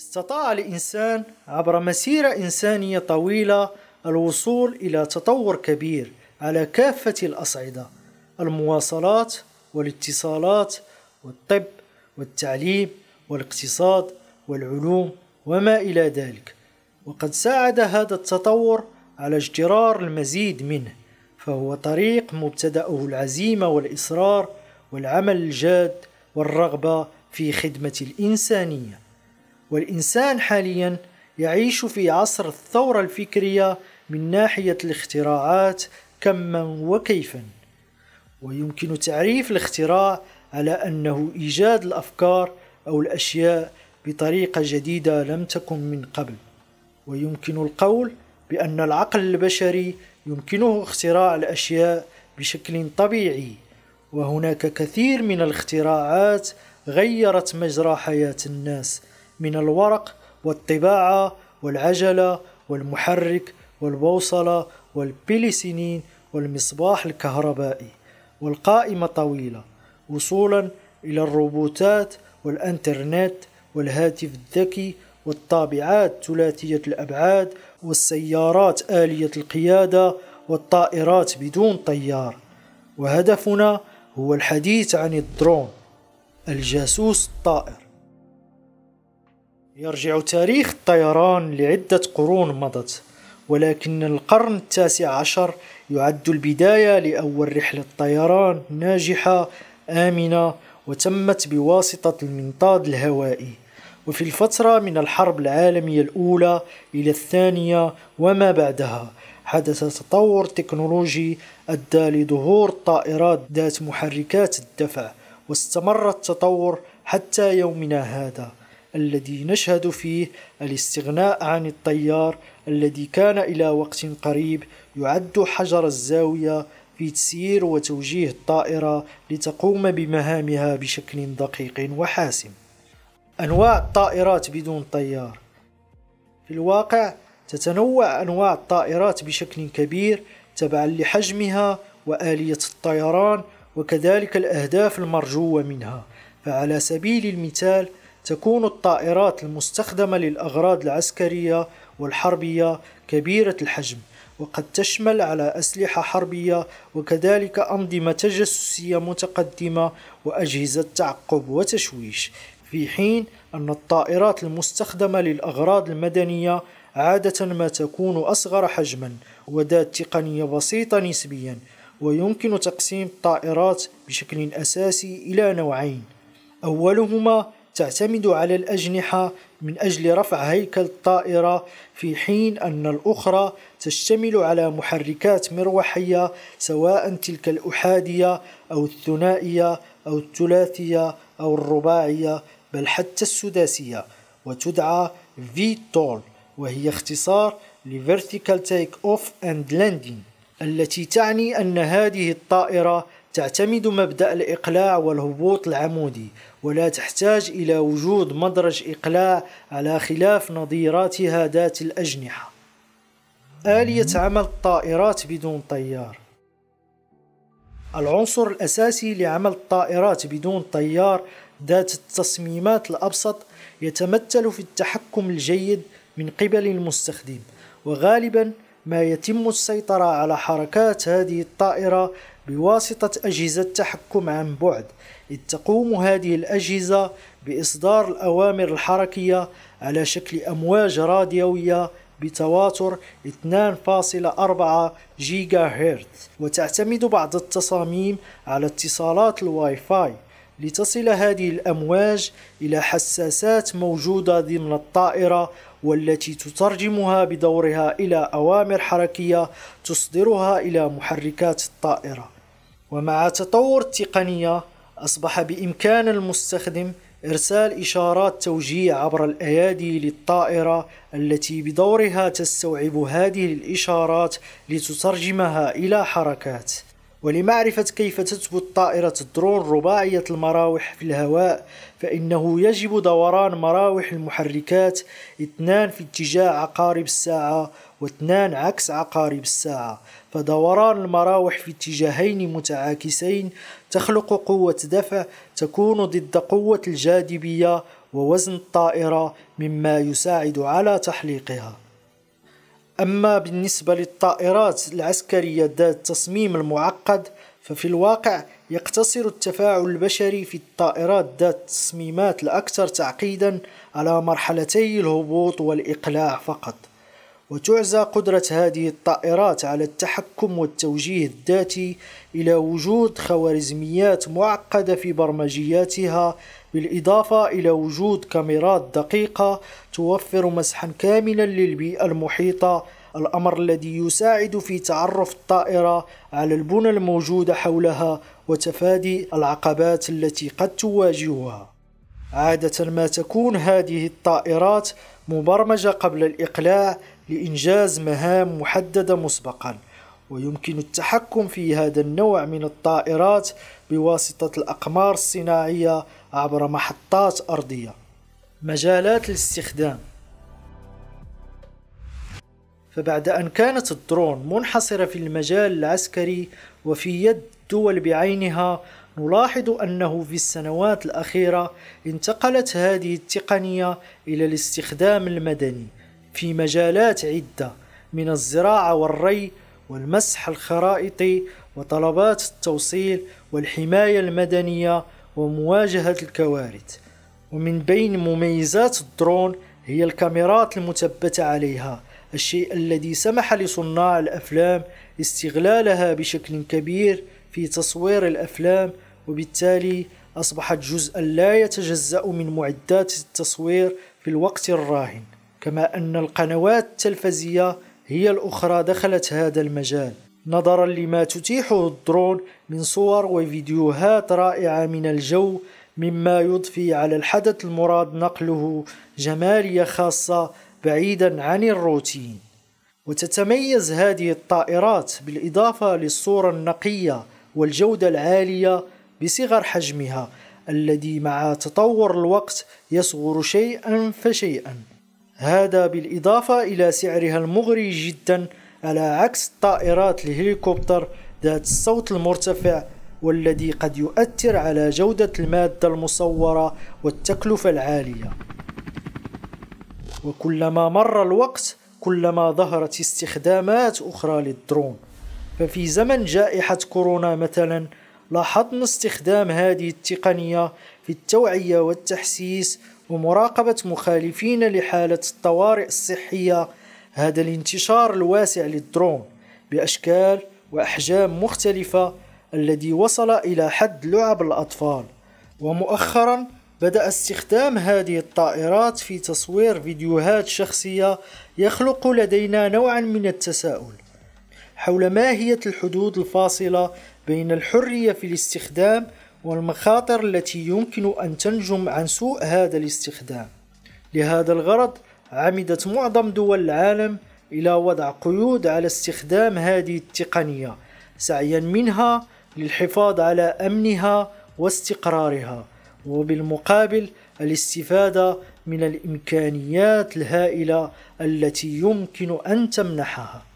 استطاع الإنسان عبر مسيرة إنسانية طويلة الوصول إلى تطور كبير على كافة الأصعدة المواصلات والاتصالات والطب والتعليم والاقتصاد والعلوم وما إلى ذلك وقد ساعد هذا التطور على اجترار المزيد منه فهو طريق مبتدأه العزيمة والإصرار والعمل الجاد والرغبة في خدمة الإنسانية والإنسان حاليا يعيش في عصر الثورة الفكرية من ناحية الاختراعات كما وكيفا ويمكن تعريف الاختراع على أنه إيجاد الأفكار أو الأشياء بطريقة جديدة لم تكن من قبل ويمكن القول بأن العقل البشري يمكنه اختراع الأشياء بشكل طبيعي وهناك كثير من الاختراعات غيرت مجرى حياة الناس من الورق والطباعة والعجلة والمحرك والبوصلة والبلسنين والمصباح الكهربائي والقائمة طويلة وصولا إلى الروبوتات والأنترنت والهاتف الذكي والطابعات ثلاثية الأبعاد والسيارات آلية القيادة والطائرات بدون طيار وهدفنا هو الحديث عن الدرون الجاسوس الطائر يرجع تاريخ الطيران لعدة قرون مضت ولكن القرن التاسع عشر يعد البداية لأول رحلة طيران ناجحة آمنة وتمت بواسطة المنطاد الهوائي وفي الفترة من الحرب العالمية الأولى إلى الثانية وما بعدها حدث تطور تكنولوجي أدى لظهور الطائرات ذات محركات الدفع واستمر التطور حتى يومنا هذا الذي نشهد فيه الاستغناء عن الطيار الذي كان إلى وقت قريب يعد حجر الزاوية في تسيير وتوجيه الطائرة لتقوم بمهامها بشكل دقيق وحاسم. أنواع الطائرات بدون طيار في الواقع تتنوع أنواع الطائرات بشكل كبير تبعا لحجمها وآلية الطيران وكذلك الأهداف المرجوة منها فعلى سبيل المثال تكون الطائرات المستخدمة للأغراض العسكرية والحربية كبيرة الحجم وقد تشمل على أسلحة حربية وكذلك أنظمة تجسسية متقدمة وأجهزة تعقب وتشويش في حين أن الطائرات المستخدمة للأغراض المدنية عادة ما تكون أصغر حجما وذات تقنية بسيطة نسبيا ويمكن تقسيم الطائرات بشكل أساسي إلى نوعين أولهما تعتمد على الأجنحة من أجل رفع هيكل الطائرة في حين أن الأخرى تشتمل على محركات مروحية سواء تلك الأحادية أو الثنائية أو الثلاثية أو الرباعية بل حتى السداسية وتدعى VTOL وهي اختصار لفيرتيكال تيك اوف اند لاندين التي تعني أن هذه الطائرة تعتمد مبدأ الإقلاع والهبوط العمودي ولا تحتاج إلى وجود مدرج إقلاع على خلاف نظيراتها ذات الأجنحة آلية عمل الطائرات بدون طيار العنصر الأساسي لعمل الطائرات بدون طيار ذات التصميمات الأبسط يتمثل في التحكم الجيد من قبل المستخدم وغالبا ما يتم السيطرة على حركات هذه الطائرة بواسطة أجهزة تحكم عن بعد إذ تقوم هذه الأجهزة بإصدار الأوامر الحركية على شكل أمواج راديوية بتواتر 2.4 جيجا هرتز وتعتمد بعض التصاميم على اتصالات الواي فاي لتصل هذه الأمواج إلى حساسات موجودة ضمن الطائرة والتي تترجمها بدورها إلى أوامر حركية تصدرها إلى محركات الطائرة ومع تطور التقنية أصبح بإمكان المستخدم إرسال إشارات توجيه عبر الأيادي للطائرة التي بدورها تستوعب هذه الإشارات لتترجمها إلى حركات ولمعرفة كيف تثبت طائرة الدرون رباعية المراوح في الهواء فإنه يجب دوران مراوح المحركات اثنان في اتجاه عقارب الساعة واثنان عكس عقارب الساعة فدوران المراوح في اتجاهين متعاكسين تخلق قوة دفع تكون ضد قوة الجاذبية ووزن الطائرة مما يساعد على تحليقها أما بالنسبة للطائرات العسكرية ذات التصميم المعقد ففي الواقع يقتصر التفاعل البشري في الطائرات ذات التصميمات الأكثر تعقيدا على مرحلتي الهبوط والإقلاع فقط وتعزى قدرة هذه الطائرات على التحكم والتوجيه الذاتي إلى وجود خوارزميات معقدة في برمجياتها بالإضافة إلى وجود كاميرات دقيقة توفر مسحا كاملا للبيئة المحيطة الأمر الذي يساعد في تعرف الطائرة على البنى الموجودة حولها وتفادي العقبات التي قد تواجهها عادة ما تكون هذه الطائرات مبرمجة قبل الإقلاع لإنجاز مهام محددة مسبقا ويمكن التحكم في هذا النوع من الطائرات بواسطة الأقمار الصناعية عبر محطات أرضية مجالات الاستخدام فبعد أن كانت الدرون منحصرة في المجال العسكري وفي يد الدول بعينها نلاحظ أنه في السنوات الأخيرة انتقلت هذه التقنية إلى الاستخدام المدني في مجالات عدة من الزراعة والري والمسح الخرائطي وطلبات التوصيل والحماية المدنية ومواجهة الكوارث ومن بين مميزات الدرون هي الكاميرات المثبتة عليها الشيء الذي سمح لصناع الأفلام استغلالها بشكل كبير في تصوير الأفلام وبالتالي أصبحت جزءا لا يتجزأ من معدات التصوير في الوقت الراهن كما أن القنوات التلفزية هي الأخرى دخلت هذا المجال نظرا لما تتيحه الدرون من صور وفيديوهات رائعة من الجو مما يضفي على الحدث المراد نقله جمالية خاصة بعيدا عن الروتين وتتميز هذه الطائرات بالإضافة للصورة النقية والجودة العالية بصغر حجمها الذي مع تطور الوقت يصغر شيئا فشيئا هذا بالإضافة إلى سعرها المغري جدا على عكس طائرات الهليكوبتر ذات الصوت المرتفع والذي قد يؤثر على جودة المادة المصورة والتكلفة العالية وكلما مر الوقت كلما ظهرت استخدامات أخرى للدرون ففي زمن جائحة كورونا مثلا لاحظنا استخدام هذه التقنية في التوعية والتحسيس ومراقبة مخالفين لحالة الطوارئ الصحية هذا الانتشار الواسع للدرون بأشكال وأحجام مختلفة الذي وصل إلى حد لعب الأطفال ومؤخرا بدأ استخدام هذه الطائرات في تصوير فيديوهات شخصية يخلق لدينا نوعا من التساؤل حول ماهية الحدود الفاصلة بين الحرية في الاستخدام والمخاطر التي يمكن أن تنجم عن سوء هذا الاستخدام لهذا الغرض عمدت معظم دول العالم إلى وضع قيود على استخدام هذه التقنية سعيا منها للحفاظ على أمنها واستقرارها وبالمقابل الاستفادة من الإمكانيات الهائلة التي يمكن أن تمنحها